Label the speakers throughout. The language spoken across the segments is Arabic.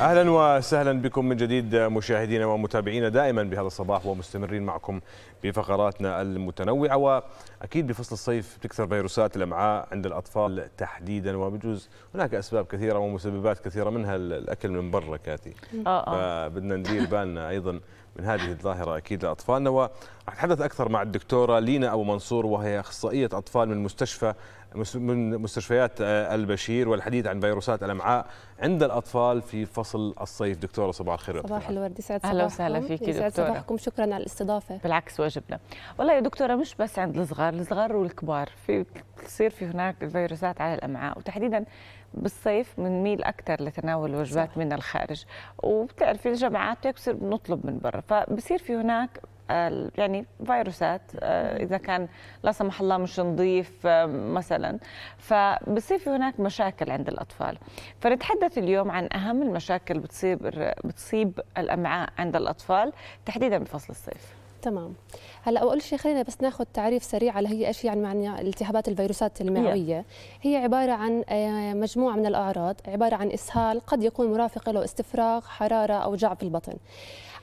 Speaker 1: اهلا وسهلا بكم من جديد مشاهدينا ومتابعينا دائما بهذا الصباح ومستمرين معكم بفقراتنا المتنوعه واكيد بفصل الصيف بتكثر فيروسات الامعاء عند الاطفال تحديدا وبجوز هناك اسباب كثيره ومسببات كثيره منها الاكل من برا كاتي
Speaker 2: آه، آه.
Speaker 1: فبدنا ندير بالنا ايضا من هذه الظاهره اكيد لاطفالنا وراح اتحدث اكثر مع الدكتوره لينا ابو منصور وهي اخصائيه اطفال من مستشفى من مستشفيات آه، البشير والحديث عن فيروسات الامعاء عند الاطفال
Speaker 2: في فصل الصيف دكتوره صباح الخير
Speaker 3: صباح الورد يسعد صباحكم اهلا وسهلا فيك دكتوره صباحكم شكرا على الاستضافه
Speaker 2: بالعكس واجبنا والله يا دكتوره مش بس عند الصغار الصغار والكبار في تصير في هناك فيروسات على الامعاء وتحديدا بالصيف بنميل اكثر لتناول الوجبات من الخارج وبتعرفي الجامعات هيك بصير بنطلب من برا فبصير في هناك آه، يعني فيروسات آه، اذا كان لا سمح الله مش نظيف آه، مثلا فبصير في هناك مشاكل عند الاطفال فنتحدث اليوم عن اهم المشاكل بتصيب بتصيب الامعاء عند الاطفال تحديدا بفصل الصيف
Speaker 3: تمام هلا اول شيء خلينا بس ناخذ تعريف سريع على هي ايش يعني معنى التهابات الفيروسات المعويه هي عباره عن مجموعه من الاعراض عباره عن اسهال قد يكون مرافق له استفراغ حراره او جعب في البطن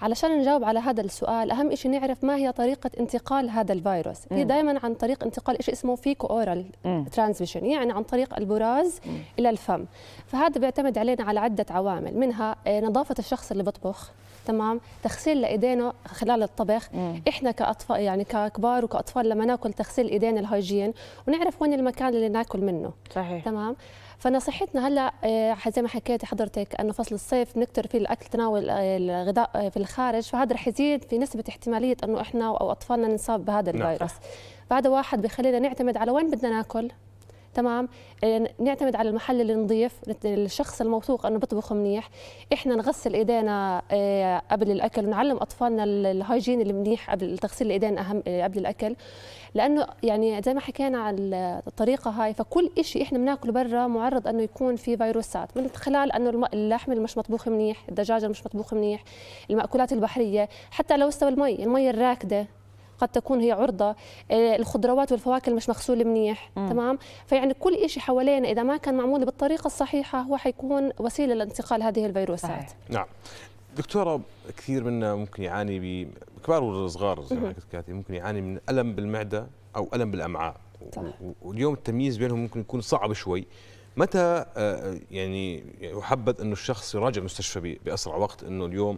Speaker 3: علشان نجاوب على هذا السؤال اهم شيء نعرف ما هي طريقه انتقال هذا الفيروس هي دائما عن طريق انتقال شيء اسمه فيكو اورال ترانزيشن يعني عن طريق البراز م. الى الفم فهذا بيعتمد علينا على عده عوامل منها آه، نظافه الشخص اللي بيطبخ تمام تغسيل لايدينا خلال الطبخ مم. احنا كاطفال يعني ككبار وكاطفال لما ناكل تغسيل ايدينا الهيجين ونعرف وين المكان اللي ناكل منه صحيح تمام فنصيحتنا هلا آه، زي ما حكيت حضرتك انه فصل الصيف بنكثر فيه الاكل تناول آه، الغذاء آه، في الخارج فهذا رح يزيد في نسبه احتماليه انه احنا او اطفالنا ننصاب بهذا نعم. الفيروس نعم. فهذا واحد بخلينا نعتمد على وين بدنا ناكل تمام آه، نعتمد على المحل النظيف الشخص الموثوق انه بيطبخ منيح احنا نغسل ايدينا آه، قبل الاكل ونعلم اطفالنا الهايجين المنيح قبل تغسيل الايدين اهم آه، قبل الاكل لانه يعني زي ما حكينا على الطريقه هاي فكل شيء احنا بناكله برا معرض انه يكون في فيروسات من خلال انه اللحم اللي مش مطبوخ منيح الدجاج اللي مش مطبوخ منيح المأكولات البحريه حتى لو استوى المي المي الراكده قد تكون هي عرضه آه، الخضروات والفواكه مش مغسوله منيح مم. تمام فيعني كل شيء حوالينا اذا ما كان معمول بالطريقه الصحيحه هو حيكون وسيله لانتقال هذه الفيروسات صحيح.
Speaker 1: نعم دكتوره كثير منا ممكن يعاني كبار والصغار زي ما قلت ممكن يعاني من الم بالمعده او الم بالامعاء صحيح. واليوم التمييز بينهم ممكن يكون صعب شوي متى آه، آه، يعني يحبذ انه الشخص يراجع المستشفى باسرع وقت انه اليوم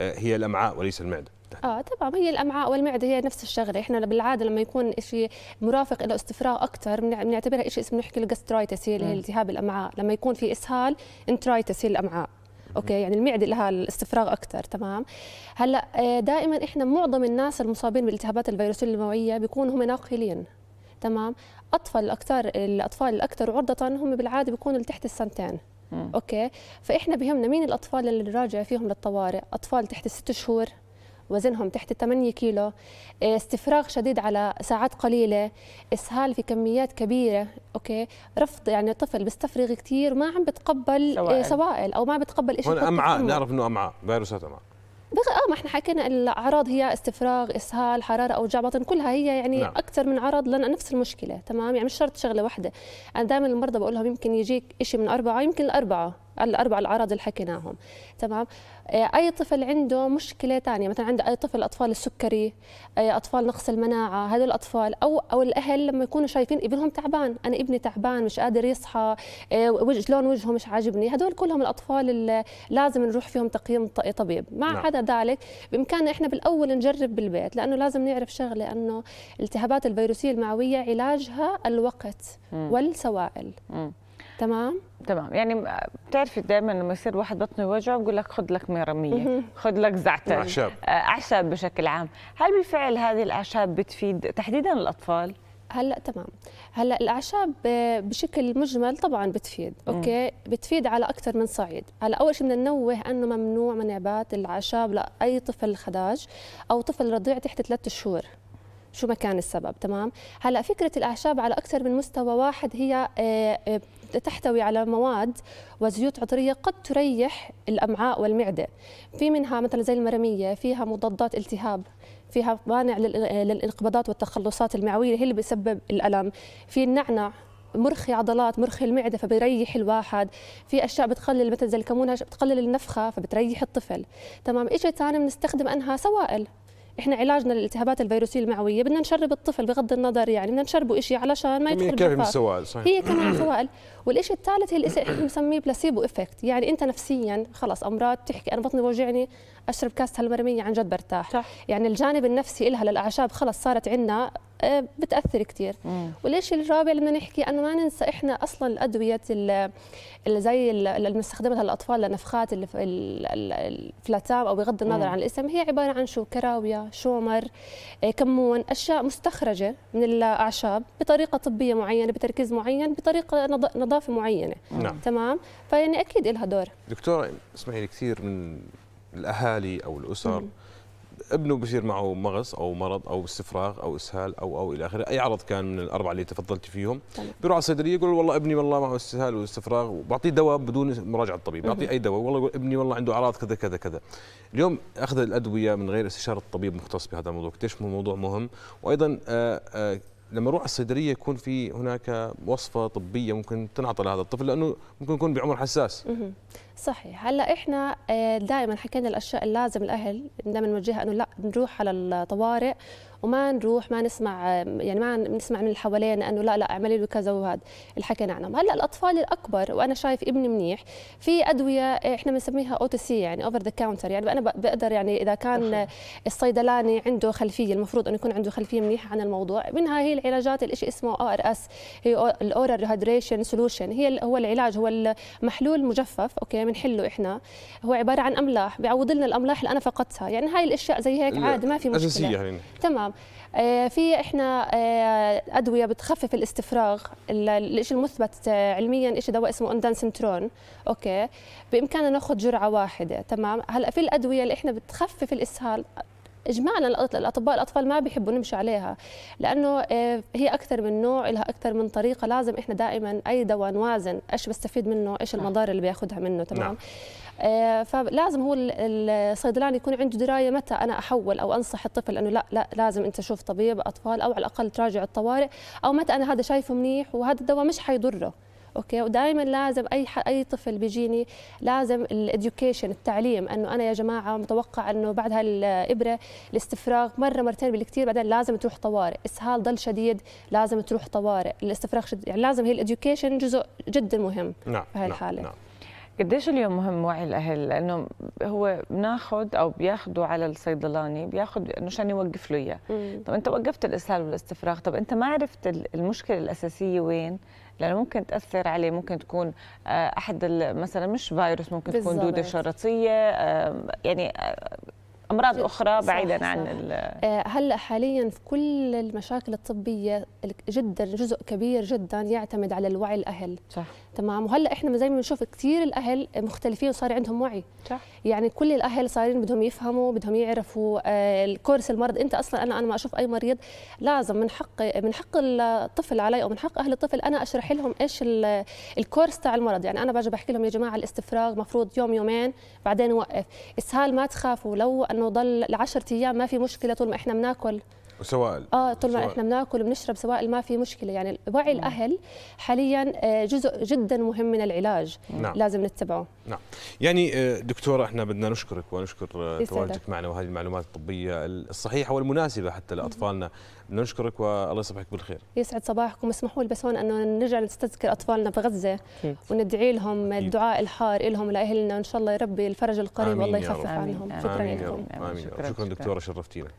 Speaker 1: هي الامعاء وليس المعده
Speaker 3: بالتحديد اه تمام هي الامعاء والمعده هي نفس الشغله احنا بالعاده لما يكون شيء مرافق الى استفراغ اكثر بنعتبرها شيء اسمه نحكي الجاسترايتس هي التهاب الامعاء لما يكون في اسهال انترايتس هي الامعاء اوكي يعني المعده لها الاستفراغ اكثر تمام هلا آه، دائما احنا معظم الناس المصابين بالالتهابات الفيروسيه الموعيه بيكونوا هم ناقلين تمام اطفال الاكثر الاطفال الاكثر عرضه هم بالعاده بيكونوا تحت السنتين اوكي فاحنا بهمنا مين الاطفال اللي نراجع فيهم للطوارئ اطفال تحت الست شهور وزنهم تحت 8 كيلو آه، استفراغ شديد على ساعات قليله اسهال في كميات كبيره اوكي رفض يعني طفل بيستفرغ كثير وما عم بتقبل آه، سوائل, سوائل او ما بتقبل شيء هون امعاء نعرف
Speaker 1: انه امعاء فيروسات امعاء
Speaker 3: بغ... اه ما احنا حكينا الاعراض هي استفراغ اسهال حراره اوجاع بطن كلها هي يعني نعم. اكثر من عرض لنفس نفس المشكله تمام يعني مش شرط شغله واحده انا دائما المرضى بقول لهم يمكن يجيك شيء من اربعه يمكن الاربعه الاربع الاعراض اللي حكيناهم تمام آه، اي طفل عنده مشكله ثانيه مثلا عنده اي طفل اطفال السكري آه، اطفال نقص المناعه هذول الاطفال او او الاهل لما يكونوا شايفين ابنهم تعبان انا ابني تعبان مش قادر يصحى آه، وجه لون وجهه مش عاجبني هذول كلهم الاطفال اللي لازم نروح فيهم تقييم طبيب مع لا. نعم. حدا ذلك بامكاننا احنا بالاول نجرب بالبيت لانه لازم نعرف شغله انه الالتهابات الفيروسيه المعويه علاجها الوقت
Speaker 2: م. والسوائل م. تمام تمام يعني بتعرفي دائما لما يصير واحد بطنه يوجعه بقول لك خذ لك مرميه خذ لك زعتر اعشاب آه، اعشاب بشكل عام هل بالفعل هذه الاعشاب بتفيد تحديدا الاطفال هلا تمام هلا الاعشاب
Speaker 3: بشكل مجمل طبعا بتفيد اوكي بتفيد على اكثر من صعيد هلا اول شيء بدنا ننوه انه ممنوع من بعض الاعشاب لاي طفل خداج او طفل رضيع تحت ثلاث شهور شو ما كان السبب تمام هلا فكره الاعشاب على اكثر من مستوى واحد هي آه، آه، تحتوي على مواد وزيوت عطريه قد تريح الامعاء والمعده في منها مثلا زي المرميه فيها مضادات التهاب فيها مانع آه، للانقباضات والتخلصات المعويه هي اللي بسبب الالم في النعنع مرخي عضلات مرخي المعده فبيريح الواحد في اشياء بتقلل مثل زي الكمونه بتقلل النفخه فبتريح الطفل تمام شيء ثاني بنستخدم انها سوائل احنا علاجنا للالتهابات الفيروسيه المعويه بدنا نشرب الطفل بغض النظر يعني بدنا نشربه شيء علشان ما يدخل كمية صحيح هي كمان سوائل والشيء الثالث هي احنا بنسميه بلاسيبو افكت يعني انت نفسيا خلص امراض تحكي انا بطني بوجعني اشرب كاسه هالمرميه عن جد برتاح صح. يعني الجانب النفسي لها للاعشاب خلص صارت عندنا آه، بتاثر كثير وليش الرابع لما نحكي انه ما ننسى احنا اصلا الادويه اللي زي اللي بنستخدمها للاطفال لنفخات الفلاتام او بغض النظر عن الاسم هي عباره عن شو كراويه شومر آه، كمون اشياء مستخرجه من الاعشاب بطريقه طبيه معينه بتركيز معين بطريقه نظافه معينه نعم. تمام فيعني اكيد لها دور
Speaker 1: دكتوره اسمعي كثير من الاهالي او الاسر مم. ابنه بصير معه مغص او مرض او استفراغ او اسهال او او الى اخره اي عرض كان من الاربعه اللي تفضلت فيهم بيروح على الصيدليه يقول والله ابني والله معه استسهال واستفراغ وبعطيه دواء بدون مراجعه الطبيب بعطيه اي دواء والله يقول ابني والله عنده اعراض كذا كذا كذا اليوم اخذ الادويه من غير استشاره الطبيب مختص بهذا الموضوع قديش موضوع مهم وايضا آآ آه، آآ آه، لما اروح على الصيدليه يكون في هناك وصفه طبيه ممكن تنعطى لهذا الطفل لانه ممكن يكون بعمر حساس
Speaker 3: صحيح هلا احنا آه، دائما حكينا الاشياء اللازم الاهل دائما نوجهها انه لا نروح على الطوارئ وما نروح ما نسمع آه، يعني ما نسمع من اللي حوالينا انه لا لا اعملي له كذا وهذا اللي حكينا عنهم هلا الاطفال الاكبر وانا شايف ابني منيح في ادويه آه، احنا بنسميها او تو سي يعني اوفر ذا كاونتر يعني انا بقدر يعني اذا كان الصيدلاني عنده خلفيه المفروض انه يكون عنده خلفيه منيحه عن الموضوع منها هي العلاجات الشيء اسمه او ار اس هي الاورال ريهادريشن سولوشن هي هو العلاج هو المحلول مجفف اوكي بنحله احنا هو عباره عن املاح بيعوض لنا الاملاح اللي انا فقدتها يعني هاي الاشياء زي هيك عادي ما في مشكله اساسيه يعني. تمام آه، في احنا آه، ادويه بتخفف الاستفراغ الشيء المثبت آه، علميا شيء دواء اسمه اندانسنترون اوكي بامكاننا ناخذ جرعه واحده تمام هلا في الادويه اللي احنا بتخفف الاسهال اجمالا الاطباء الاطفال ما بيحبوا نمشي عليها لانه آه، هي اكثر من نوع لها اكثر من طريقه لازم احنا دائما اي دواء نوازن ايش بستفيد منه ايش نعم. المضار اللي بياخذها منه تمام نعم. آه، فلازم هو الصيدلاني يكون عنده درايه متى انا احول او انصح الطفل انه لا لا لازم انت شوف طبيب اطفال او على الاقل تراجع الطوارئ او متى انا هذا شايفه منيح وهذا الدواء مش حيضره اوكي ودائما لازم اي ح... اي طفل بيجيني لازم الاديوكيشن التعليم انه انا يا جماعه متوقع انه بعد هالابره الاستفراغ مره مرتين بالكثير بعدين لازم تروح طوارئ اسهال ضل شديد لازم تروح طوارئ الاستفراغ شد... يعني لازم هي الاديوكيشن جزء جدا مهم نعم, نعم، في هالحاله نعم. نعم.
Speaker 2: قديش اليوم مهم وعي الاهل لانه هو بناخذ او بياخذوا على الصيدلاني بياخذ انه عشان يوقف له اياه طب انت وقفت الاسهال والاستفراغ طب انت ما عرفت المشكله الاساسيه وين لانه ممكن تاثر عليه ممكن تكون آه، احد مثلا مش فيروس ممكن تكون دوده شرطيه يعني آه، امراض اخرى بعيدا صح عن صح.
Speaker 3: آه، هلا حاليا في كل المشاكل الطبيه جدا جزء كبير جدا يعتمد على الوعي الاهل صح تمام وهلا احنا زي ما بنشوف كثير الاهل مختلفين وصار عندهم وعي صح يعني كل الاهل صارين بدهم يفهموا بدهم يعرفوا آه، الكورس المرض انت اصلا انا انا ما اشوف اي مريض لازم من حق من حق الطفل علي او من حق اهل الطفل انا اشرح لهم ايش الكورس تاع المرض يعني انا باجي بحكي لهم يا جماعه الاستفراغ مفروض يوم يومين بعدين وقف اسهال ما تخافوا لو أن انه ضل 10 ايام ما في مشكله طول ما احنا بناكل
Speaker 1: وسوائل اه طول ما احنا
Speaker 3: بناكل وبنشرب سوائل ما في مشكله يعني وعي الاهل حاليا آه، جزء جدا مهم من العلاج نعم. لازم نتبعه
Speaker 1: نعم يعني آه، دكتوره احنا بدنا نشكرك ونشكر آه، تواجدك معنا وهذه المعلومات الطبيه الصحيحه والمناسبه حتى لاطفالنا بدنا نشكرك والله يصبحك بالخير
Speaker 3: يسعد صباحكم اسمحوا لي بس هون انه نرجع نستذكر اطفالنا بغزه وندعي لهم الدعاء الحار لهم لاهلنا وان شاء الله يا ربي الفرج القريب والله يخفف عنهم شكرا لكم
Speaker 1: شكرا دكتوره شرفتينا